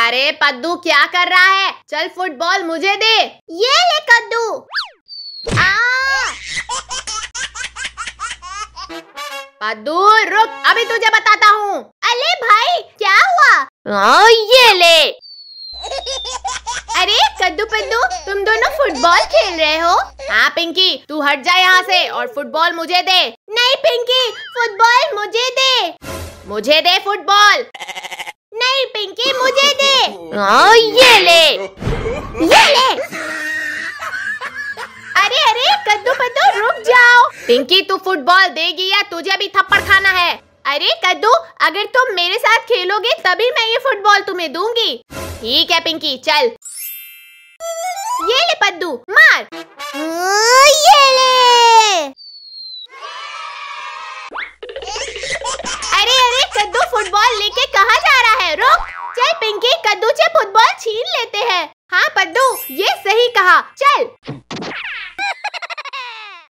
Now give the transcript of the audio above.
अरे पद्दू क्या कर रहा है चल फुटबॉल मुझे दे ये ले कद्दू पद्दू रुक अभी तुझे बताता हूँ अरे भाई क्या हुआ आ, हाँ, ये ले अरे कद्दू पद्दू तुम दोनों फुटबॉल खेल रहे हो हाँ पिंकी तू हट जा यहाँ से और फुटबॉल मुझे दे नहीं पिंकी फुटबॉल मुझे दे मुझे दे फुटबॉल हाँ, ये ले ये ले अरे अरे कद्दू पद्दू रुक जाओ पिंकी तू फुटबॉल देगी या तुझे भी थप्पड़ खाना है अरे कद्दू अगर तुम मेरे साथ खेलोगे तभी मैं ये फुटबॉल तुम्हें दूंगी ठीक है पिंकी चल ये ले पद्दू मार इनके कद्दू से फुटबॉल छीन लेते हैं हाँ पद्दू ये सही कहा चल